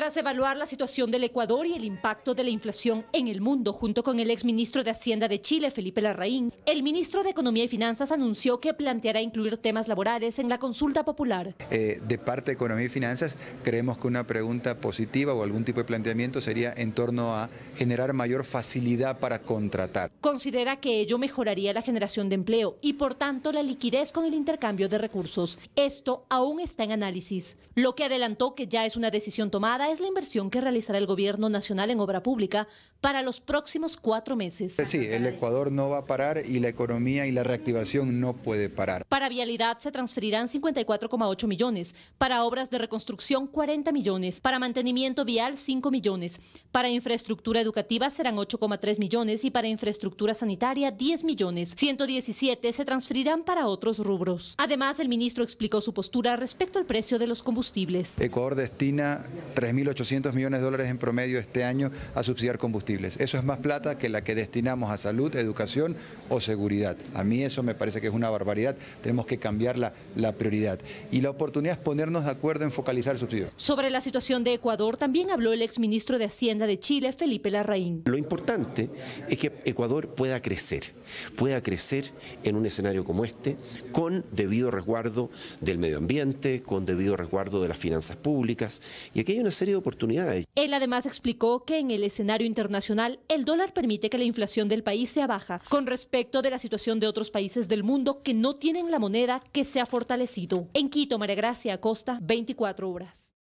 Tras evaluar la situación del Ecuador y el impacto de la inflación en el mundo, junto con el exministro de Hacienda de Chile, Felipe Larraín, el ministro de Economía y Finanzas anunció que planteará incluir temas laborales en la consulta popular. Eh, de parte de Economía y Finanzas, creemos que una pregunta positiva o algún tipo de planteamiento sería en torno a generar mayor facilidad para contratar. Considera que ello mejoraría la generación de empleo y, por tanto, la liquidez con el intercambio de recursos. Esto aún está en análisis. Lo que adelantó que ya es una decisión tomada es la inversión que realizará el gobierno nacional en obra pública para los próximos cuatro meses. Sí, el Ecuador no va a parar y la economía y la reactivación no puede parar. Para vialidad se transferirán 54,8 millones, para obras de reconstrucción 40 millones, para mantenimiento vial 5 millones, para infraestructura educativa serán 8,3 millones y para infraestructura sanitaria 10 millones. 117 se transferirán para otros rubros. Además, el ministro explicó su postura respecto al precio de los combustibles. Ecuador destina 3.000 800 millones de dólares en promedio este año a subsidiar combustibles. Eso es más plata que la que destinamos a salud, educación o seguridad. A mí eso me parece que es una barbaridad. Tenemos que cambiar la, la prioridad. Y la oportunidad es ponernos de acuerdo en focalizar el subsidio. Sobre la situación de Ecuador también habló el exministro de Hacienda de Chile, Felipe Larraín. Lo importante es que Ecuador pueda crecer, pueda crecer en un escenario como este, con debido resguardo del medio ambiente, con debido resguardo de las finanzas públicas. Y aquí hay una serie oportunidades. Él además explicó que en el escenario internacional el dólar permite que la inflación del país sea baja con respecto de la situación de otros países del mundo que no tienen la moneda que se ha fortalecido. En Quito, María Gracia Acosta, 24 horas.